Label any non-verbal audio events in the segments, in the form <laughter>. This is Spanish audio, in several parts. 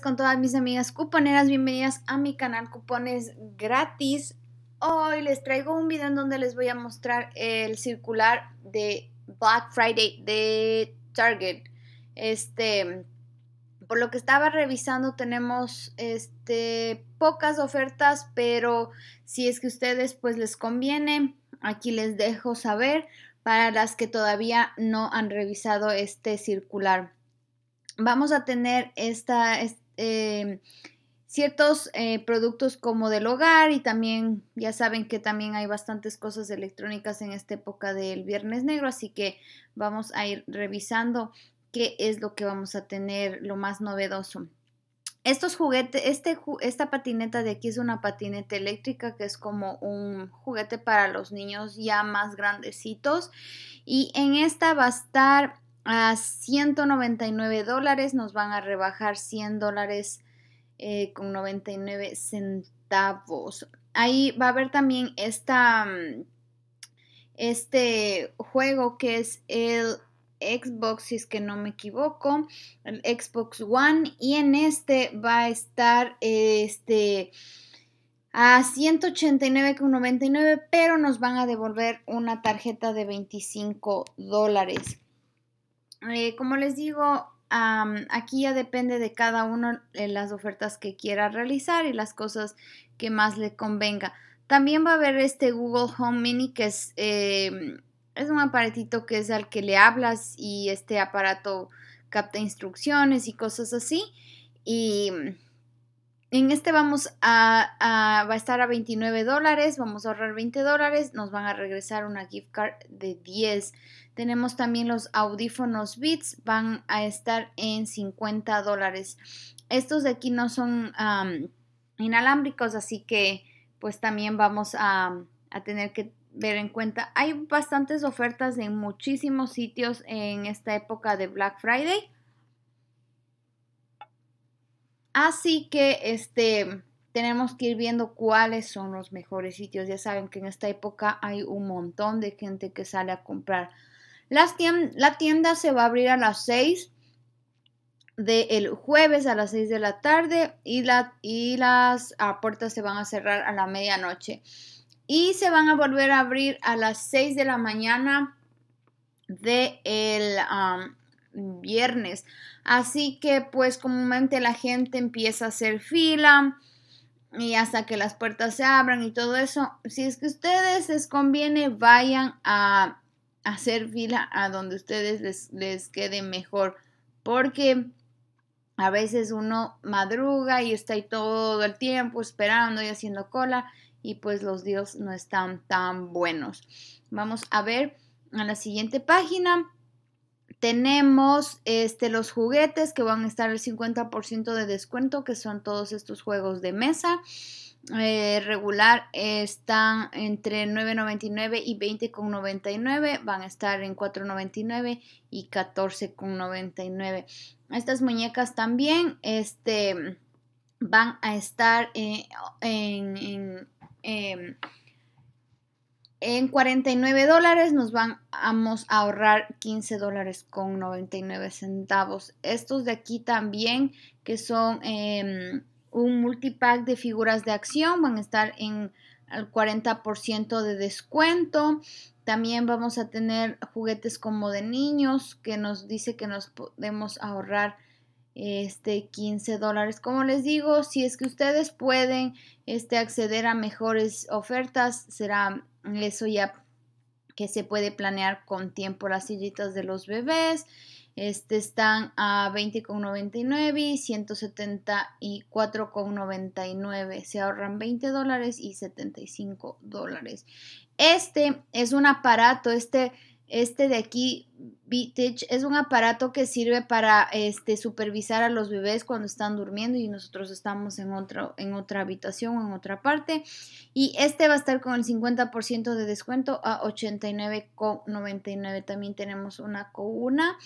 con todas mis amigas cuponeras, bienvenidas a mi canal Cupones Gratis. Hoy les traigo un video en donde les voy a mostrar el circular de Black Friday de Target. Este, por lo que estaba revisando tenemos este pocas ofertas, pero si es que ustedes pues les conviene, aquí les dejo saber para las que todavía no han revisado este circular. Vamos a tener esta eh, ciertos eh, productos como del hogar y también ya saben que también hay bastantes cosas electrónicas en esta época del Viernes Negro, así que vamos a ir revisando qué es lo que vamos a tener lo más novedoso. Estos juguetes, este, esta patineta de aquí es una patineta eléctrica que es como un juguete para los niños ya más grandecitos. Y en esta va a estar a 199 dólares, nos van a rebajar 100 dólares eh, con 99 centavos. Ahí va a haber también este juego que es el Xbox, si es que no me equivoco, el Xbox One. Y en este va a estar este a 99, pero nos van a devolver una tarjeta de 25 dólares. Eh, como les digo, aquí ya depende de cada uno eh, las ofertas que quiera realizar y las cosas que más le convenga. También va a haber este Google Home Mini que es, em, es un aparatito que es al que le hablas y este aparato capta instrucciones y cosas así. Y en este vamos a, va a estar a 29 dólares, vamos a ahorrar 20 dólares, nos van a regresar una gift card de 10 tenemos también los audífonos Beats, van a estar en 50 dólares. Estos de aquí no son inalámbricos, así que pues también vamos a, tener que ver en cuenta. Hay bastantes ofertas en muchísimos sitios en esta época de Black Friday. Así que este tenemos que ir viendo cuáles son los mejores sitios. Ya saben que en esta época hay un montón de gente que sale a comprar la tienda se va a abrir a las 6 del jueves a las 6 de la tarde y, y las ah, puertas se van a cerrar a la medianoche. Y se van a volver a abrir a las 6 de la mañana del de viernes. Así que pues comúnmente la gente empieza a hacer fila y hasta que las puertas se abran y todo eso. Si es que ustedes les conviene, vayan a hacer fila a donde ustedes les, quede mejor, porque a veces uno madruga y está ahí todo el tiempo esperando y haciendo cola y pues los días no están tan buenos. Vamos a ver a la siguiente página. Tenemos este, los juguetes que van a estar el 50% de descuento, que son todos estos juegos de mesa. Eh, regular están entre 9.99 y 20.99 van a estar en 4.99 y 14.99 estas muñecas también este van a estar eh, en, 49 em, dólares nos van vamos a ahorrar 15 dólares con 99 centavos estos de aquí también que son em, un multipack de figuras de acción, van a estar en el 40% de descuento. También vamos a tener juguetes como de niños que nos dice que nos podemos ahorrar este 15 dólares. Como les digo, si es que ustedes pueden este, acceder a mejores ofertas, será eso ya que se puede planear con tiempo las sillitas de los bebés este están a 20,99 y 174,99. Se ahorran 20 dólares y 75 dólares. Este es un aparato, este este de aquí, vintage, es un aparato que sirve para este, supervisar a los bebés cuando están durmiendo y nosotros estamos en, otro, en otra habitación en otra parte. Y este va a estar con el 50% de descuento a 89,99. También tenemos una con una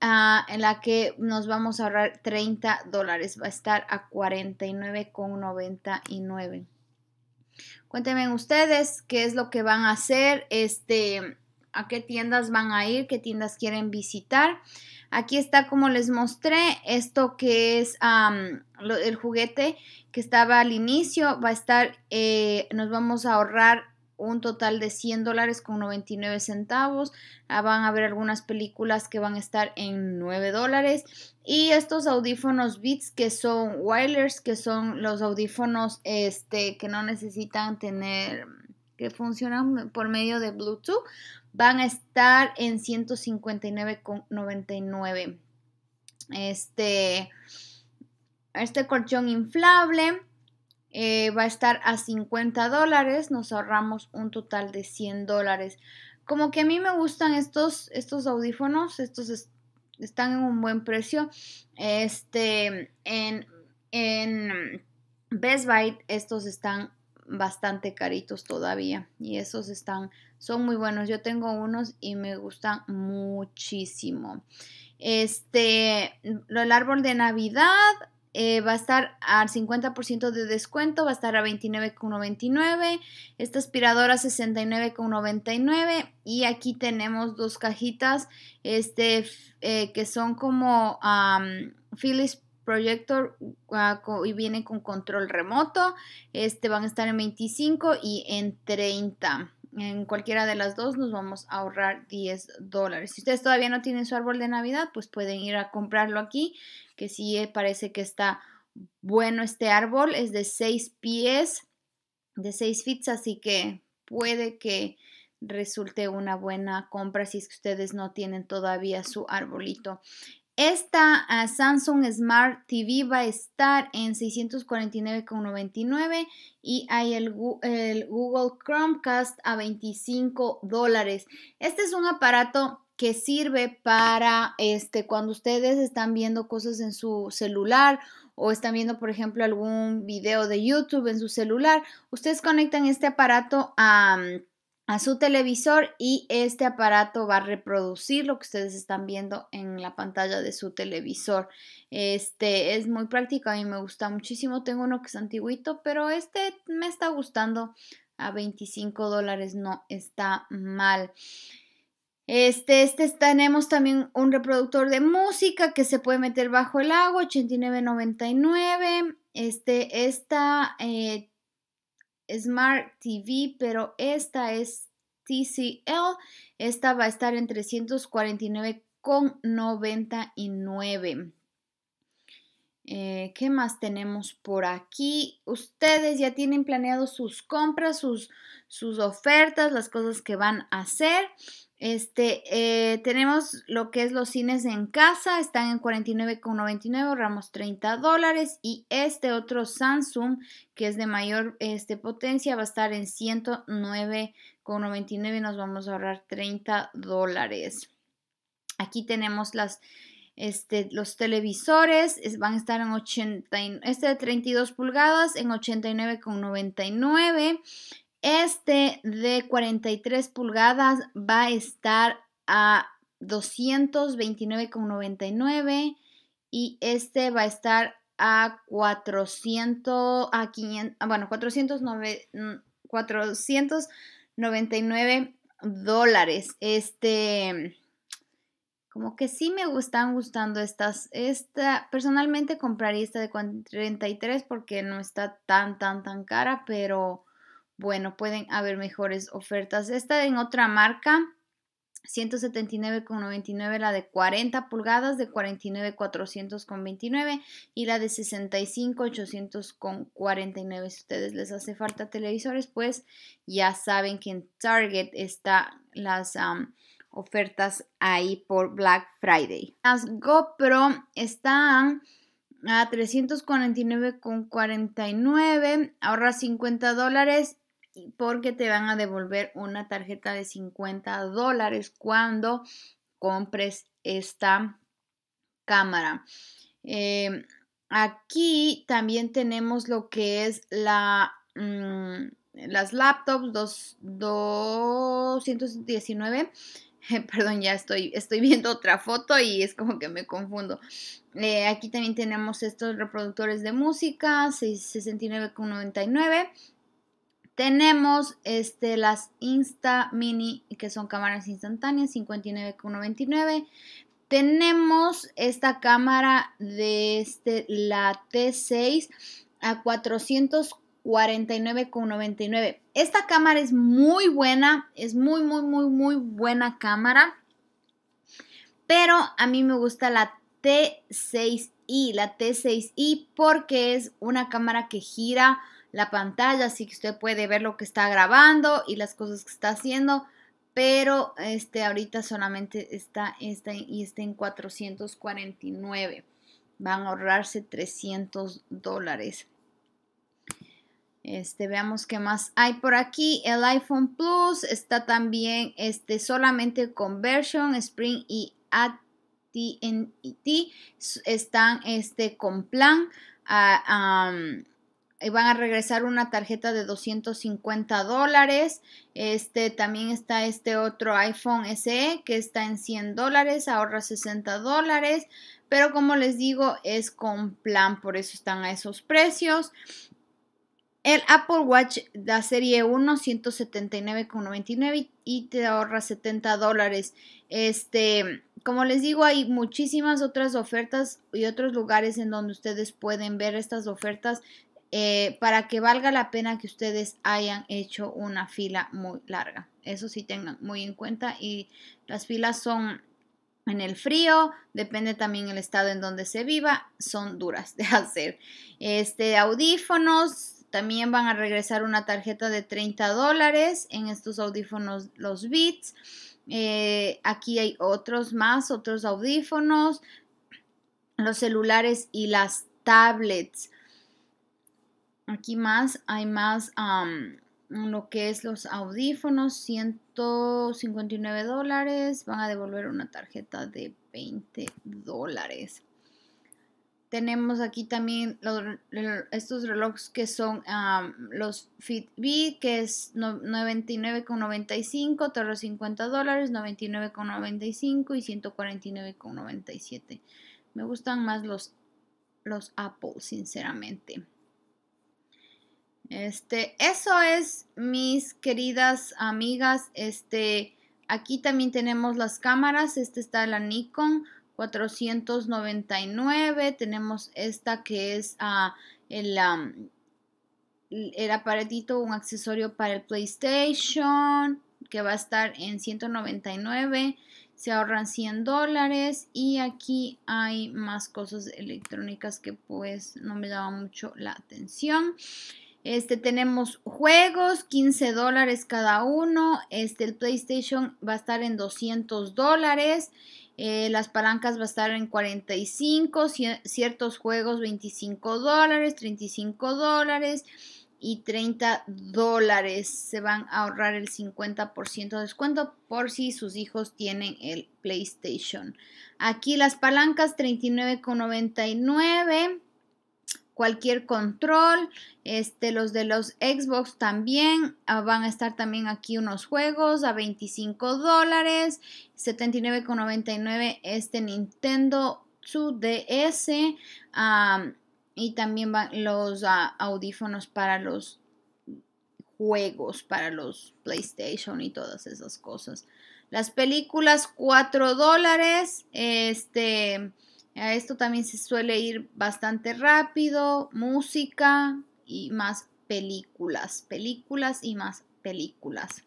ah, en la que nos vamos a ahorrar 30 dólares. Va a estar a 49,99. Cuéntenme ustedes qué es lo que van a hacer. Este, a qué tiendas van a ir, qué tiendas quieren visitar. Aquí está como les mostré, esto que es el juguete que estaba al inicio, va a estar, eh, nos vamos a ahorrar un total de 100 dólares con 99 centavos. Ah, van a haber algunas películas que van a estar en 9 dólares. Y estos audífonos Beats que son wireless, que son los audífonos este, que no necesitan tener que funcionan por medio de Bluetooth van a estar en 159,99. Este, este colchón inflable eh, va a estar a 50 dólares, nos ahorramos un total de 100 dólares. Como que a mí me gustan estos, estos audífonos, estos están en un buen precio. Este, en, en Best Buy estos están bastante caritos todavía y esos están son muy buenos yo tengo unos y me gustan muchísimo este el árbol de navidad eh, va a estar al 50% de descuento, va a estar a 29,99. Esta aspiradora 69,99. Y aquí tenemos dos cajitas este, eh, que son como um, Proyector ah, y viene con control remoto. Este van a estar en 25 y en 30. En cualquiera de las dos nos vamos a ahorrar 10 dólares. Si ustedes todavía no tienen su árbol de Navidad, pues pueden ir a comprarlo aquí, que sí eh, parece que está bueno este árbol. Es de 6 pies, de 6 fits, así que puede que resulte una buena compra si es que ustedes no tienen todavía su arbolito. Esta ah, Samsung Smart TV va a estar en 649,99 y hay el, Google Chromecast a 25 dólares. Este es un aparato que sirve para este, cuando ustedes están viendo cosas en su celular o están viendo, por ejemplo, algún video de YouTube en su celular. Ustedes conectan este aparato a... Mm, a su televisor y este aparato va a reproducir lo que ustedes están viendo en la pantalla de su televisor. Este es muy práctico, a mí me gusta muchísimo. Tengo uno que es antiguito, pero este me está gustando. A 25 dólares no está mal. Este, este tenemos también un reproductor de música que se puede meter bajo el agua, 89.99. Este, esta eh, Smart TV, pero esta es TCL. Esta va a estar en 349,99. Eh, ¿Qué más tenemos por aquí? Ustedes ya tienen planeado sus compras, sus, sus ofertas, las cosas que van a hacer. Este, eh, tenemos lo que es los cines en casa, están en 49,99, ahorramos 30 dólares. Y este otro Samsung, que es de mayor este, potencia, va a estar en 109,99, nos vamos a ahorrar 30 dólares. Aquí tenemos las, este, los televisores, van a estar en 80, este de 32 pulgadas en 89,99. Este de 43 pulgadas va a estar a 229,99 y este va a estar a 400 a 500, ah, bueno, 409, 499 mm, dólares. Este como que sí me están gustando estas. Esta, personalmente compraría esta de 43 porque no está tan, tan, tan cara, pero bueno, pueden haber mejores ofertas. Esta en otra marca, 179,99 la de 40 pulgadas, de 49,429 y la de 65,849. Si ustedes les hace falta televisores, pues ya saben que en Target están las ofertas ahí por Black Friday. Las GoPro están a 349,49, ahorra 50 dólares porque te van a devolver una tarjeta de 50 dólares cuando compres esta cámara. Eh, aquí también tenemos lo que es la, mm, las laptops dos, 219. <laughs> perdón, ya estoy, estoy viendo otra foto y es como que me confundo. Eh, aquí también tenemos estos reproductores de música, 69,99 tenemos este, las Insta Mini, que son cámaras instantáneas, 59,99. Tenemos esta cámara de este, la T6 a 449,99. Esta cámara es muy buena, es muy, muy, muy, muy buena cámara. Pero a mí me gusta la T6i, la T6i porque es una cámara que gira la pantalla, así que usted puede ver lo que está grabando y las cosas que está haciendo, pero este ahorita solamente está, está y está en 449. Van a ahorrarse 300 dólares. Este, veamos qué más hay por aquí. El iPhone Plus está también este, solamente version. Spring y AT&T están este, con plan. Ah, van a regresar una tarjeta de 250 dólares. Este también está este otro iPhone SE que está en 100 dólares, ahorra 60 dólares. Pero como les digo, es con plan, por eso están a esos precios. El Apple Watch de la serie 1, 179,99 y te ahorra 70 dólares. Este, como les digo, hay muchísimas otras ofertas y otros lugares en donde ustedes pueden ver estas ofertas eh, para que valga la pena que ustedes hayan hecho una fila muy larga. Eso sí tengan muy en cuenta y las filas son en el frío, depende también el estado en donde se viva, son duras de <laughs> hacer. Este, audífonos, también van a regresar una tarjeta de 30 dólares en estos audífonos, los Beats. Eh, aquí hay otros más, otros audífonos, los celulares y las tablets. Aquí más, hay más lo que es los audífonos, 159 dólares. Van a devolver una tarjeta de 20 dólares. Tenemos aquí también estos relojes que son los Fitbit, que es 99,95, Torre 50 dólares, 99,95 y 149,97. Me gustan más los, los Apple, sinceramente. Este, eso es, mis queridas amigas. Este, aquí también tenemos las cámaras. Este está la Nikon 499. Tenemos esta que es ah, el, aparatito, un accesorio para el PlayStation que va a estar en 199 se ahorran 100 dólares y aquí hay más cosas electrónicas que pues no me daba mucho la atención este, tenemos juegos, 15 dólares cada uno. Este, el PlayStation va a estar en 200 dólares. Eh, las palancas va a estar en 45, ciertos juegos 25 dólares, 35 dólares y 30 dólares. Se van a ahorrar el 50% de descuento por si sus hijos tienen el PlayStation. Aquí las palancas 39,99 cualquier control, este, los de los Xbox también, ah, van a estar también aquí unos juegos a 25 dólares, 79,99 este Nintendo 2DS y también van los ah, audífonos para los juegos, para los PlayStation y todas esas cosas. Las películas 4 dólares, este... A esto también se suele ir bastante rápido, música y más películas, películas y más películas.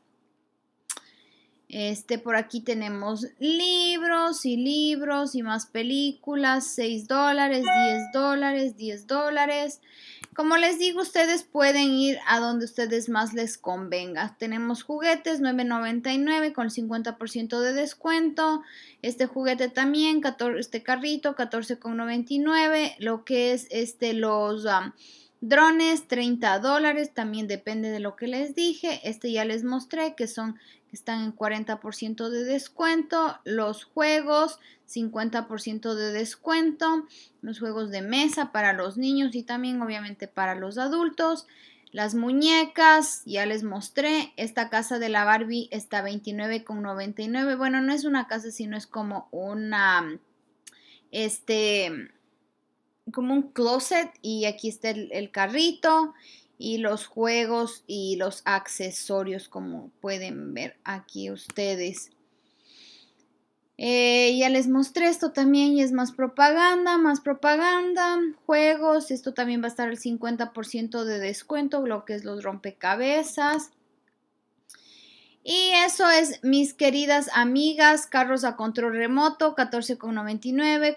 Este, por aquí tenemos libros y libros y más películas, 6 dólares, 10 dólares, 10 dólares. Como les digo, ustedes pueden ir a donde ustedes más les convenga. Tenemos juguetes 9.99 con 50% de descuento. Este juguete también, este carrito 14.99. Lo que es este los um, drones 30 dólares, también depende de lo que les dije. Este ya les mostré que son están en 40% de descuento, los juegos 50% de descuento, los juegos de mesa para los niños y también obviamente para los adultos. Las muñecas, ya les mostré, esta casa de la Barbie está 29,99. Bueno, no es una casa, sino es como una, este, como un closet y aquí está el, el carrito y los juegos y los accesorios como pueden ver aquí ustedes. Eh, ya les mostré esto también y es más propaganda, más propaganda, juegos, esto también va a estar el 50% de descuento, lo que es los rompecabezas. Y eso es, mis queridas amigas, carros a control remoto, 14,99,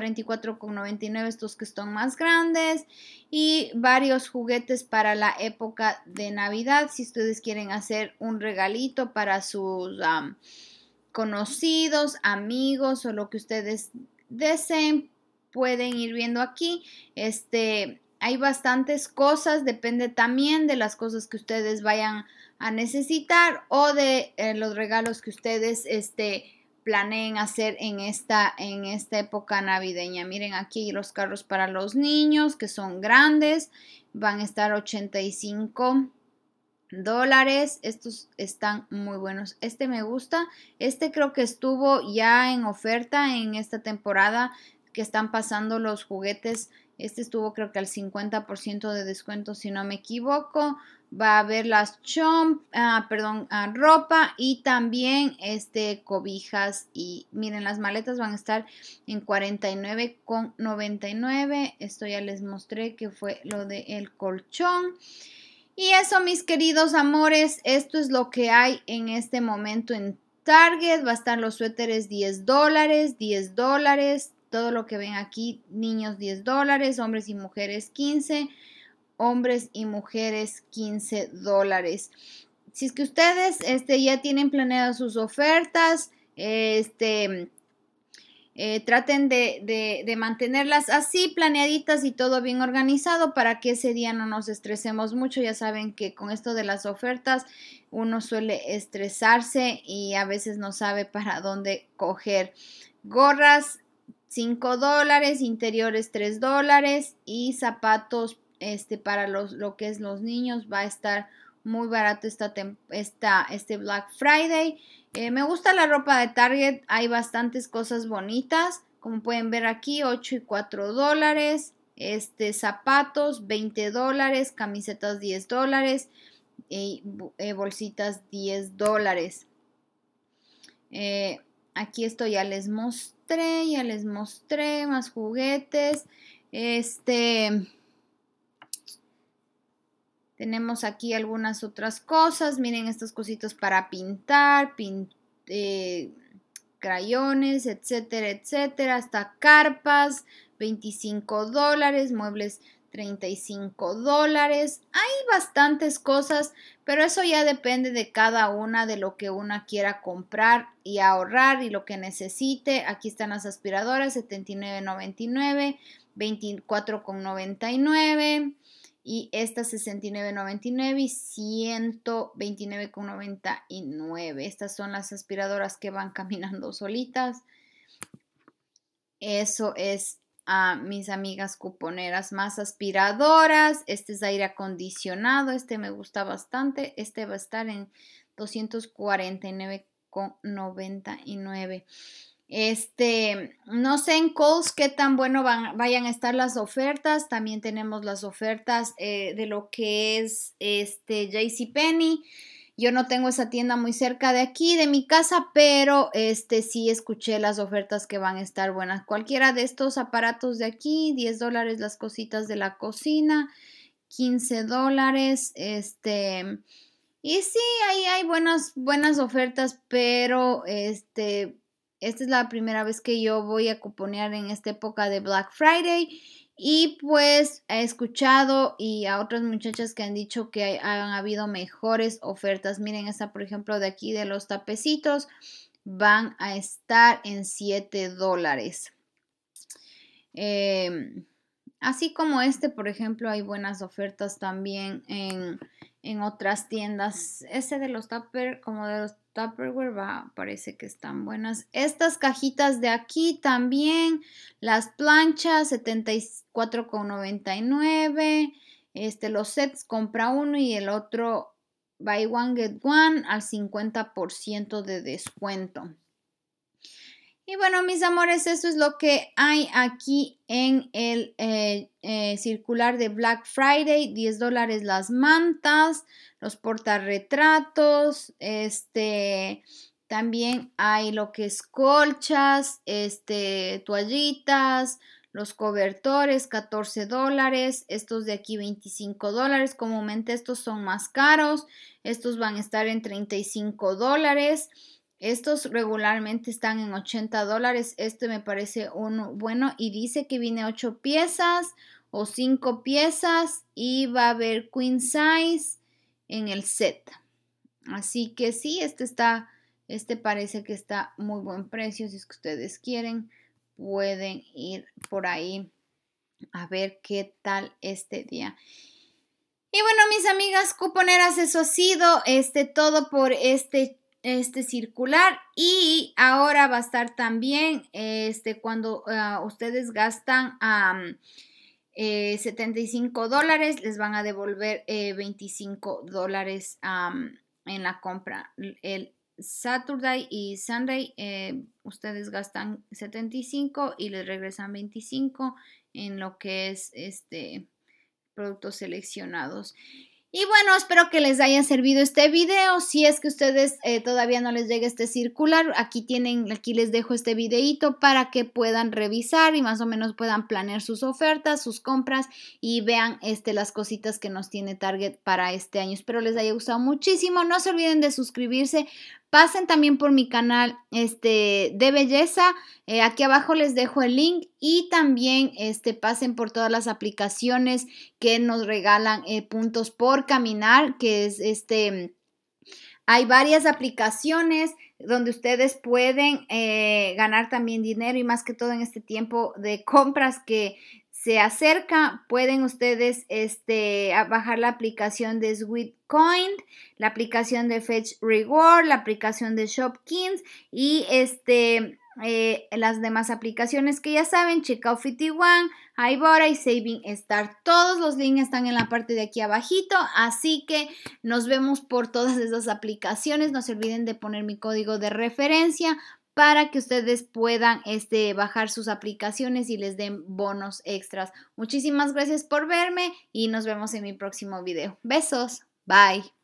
44,99 estos que son más grandes y varios juguetes para la época de Navidad si ustedes quieren hacer un regalito para sus conocidos, amigos o lo que ustedes deseen pueden ir viendo aquí este hay bastantes cosas, depende también de las cosas que ustedes vayan a necesitar o de eh, los regalos que ustedes este, planeen hacer en esta, en esta época navideña. Miren aquí los carros para los niños que son grandes, van a estar 85 dólares. Estos están muy buenos. Este me gusta. Este creo que estuvo ya en oferta en esta temporada que están pasando los juguetes este estuvo creo que al 50% de descuento si no me equivoco. Va a haber las chomp, ah, perdón, ah, ropa y también este cobijas y miren las maletas van a estar en 49,99. Esto ya les mostré que fue lo del colchón. Y eso mis queridos amores, esto es lo que hay en este momento en Target va a estar los suéteres 10 dólares, 10 dólares, todo lo que ven aquí, niños 10 dólares, hombres y mujeres 15, hombres y mujeres 15 dólares. Si es que ustedes este, ya tienen planeadas sus ofertas, este, eh, traten de, de, mantenerlas así planeaditas y todo bien organizado para que ese día no nos estresemos mucho. Ya saben que con esto de las ofertas uno suele estresarse y a veces no sabe para dónde coger. Gorras 5 dólares, interiores 3 dólares y zapatos este, para los, lo que es los niños va a estar muy barato este Black Friday. Eh, me gusta la ropa de Target, hay bastantes cosas bonitas, como pueden ver aquí, 8 y 4 dólares, este, zapatos 20 dólares, camisetas 10 dólares y eh, bolsitas 10 dólares. Eh, aquí esto ya les mostré, ya les mostré más juguetes. Este, tenemos aquí algunas otras cosas. Miren estos cositos para pintar, eh, crayones, etcétera, etcétera. Hasta carpas, 25 dólares, muebles 35 dólares. Hay bastantes cosas, pero eso ya depende de cada una, de lo que una quiera comprar y ahorrar y lo que necesite. Aquí están las aspiradoras, 79.99, 24.99 y esta 69.99 y 129.99. Estas son las aspiradoras que van <laughs> caminando solitas. Eso es a mis amigas cuponeras más aspiradoras. Este es aire acondicionado, este me gusta bastante. Este va a estar en 249,99. Este, no sé en Coles qué tan bueno van, vayan a estar las ofertas. También tenemos las ofertas eh, de lo que es este JCPenney. Yo no tengo esa tienda muy cerca de aquí, de mi casa, pero este sí escuché las ofertas que van a estar buenas. Cualquiera de estos aparatos de aquí, 10 dólares las cositas de la cocina, 15 dólares, este... Y sí, ahí hay buenas, buenas ofertas, pero este, esta es la primera vez que yo voy a cuponear en esta época de Black Friday y pues he escuchado y a otras muchachas que han dicho que han habido mejores ofertas. Miren esta, por ejemplo, de aquí de los tapecitos. Van a estar en 7 dólares. Em, así como este, por ejemplo, hay buenas ofertas también en en otras tiendas. Ese de los Tupper, como de los Tupperware, parece que están buenas. Estas cajitas de aquí también, las planchas, 74,99. Este, los sets, compra uno y el otro, buy one, get one, al 50% de descuento. Y bueno, mis amores, eso es lo que hay aquí en el eh, eh, circular de Black Friday. 10 dólares las mantas, los portarretratos, este, también hay lo que es colchas, este, toallitas, los cobertores, 14 dólares, estos de aquí 25 dólares, comúnmente estos son más caros, estos van a estar en 35 dólares. Estos regularmente están en 80 dólares. Este me parece uno bueno y dice que viene 8 piezas o 5 piezas y va a haber queen size en el set. Así que sí, este está, este parece que está muy buen precio. Si es que ustedes quieren, pueden ir por ahí a ver qué tal este día. Y bueno, mis amigas cuponeras, eso ha sido este todo por este este circular y ahora va a estar también este cuando ah, ustedes gastan eh, a 75 dólares les van a devolver 25 eh, dólares en la compra el Saturday y Sunday eh, ustedes gastan 75 y les regresan 25 en lo que es este productos seleccionados y bueno, espero que les haya servido este video. Si es que ustedes eh, todavía no les llega este circular, aquí tienen, aquí les dejo este videito para que puedan revisar y más o menos puedan planear sus ofertas, sus compras y vean este, las cositas que nos tiene Target para este año. Espero les haya gustado muchísimo. No se olviden de suscribirse Pasen también por mi canal este, de belleza. Eh, aquí abajo les dejo el link y también este, pasen por todas las aplicaciones que nos regalan eh, puntos por caminar, que es este... Hay varias aplicaciones donde ustedes pueden eh, ganar también dinero y más que todo en este tiempo de compras que se acerca, pueden ustedes este, bajar la aplicación de Sweetcoin, la aplicación de Fetch Reward, la aplicación de Shopkins y este, eh, las demás aplicaciones que ya saben, Checkout 51, Ibora y Saving Star. Todos los links están en la parte de aquí abajito, así que nos vemos por todas esas aplicaciones. No se olviden de poner mi código de referencia para que ustedes puedan este, bajar sus aplicaciones y les den bonos extras. Muchísimas gracias por verme y nos vemos en mi próximo video. Besos, bye.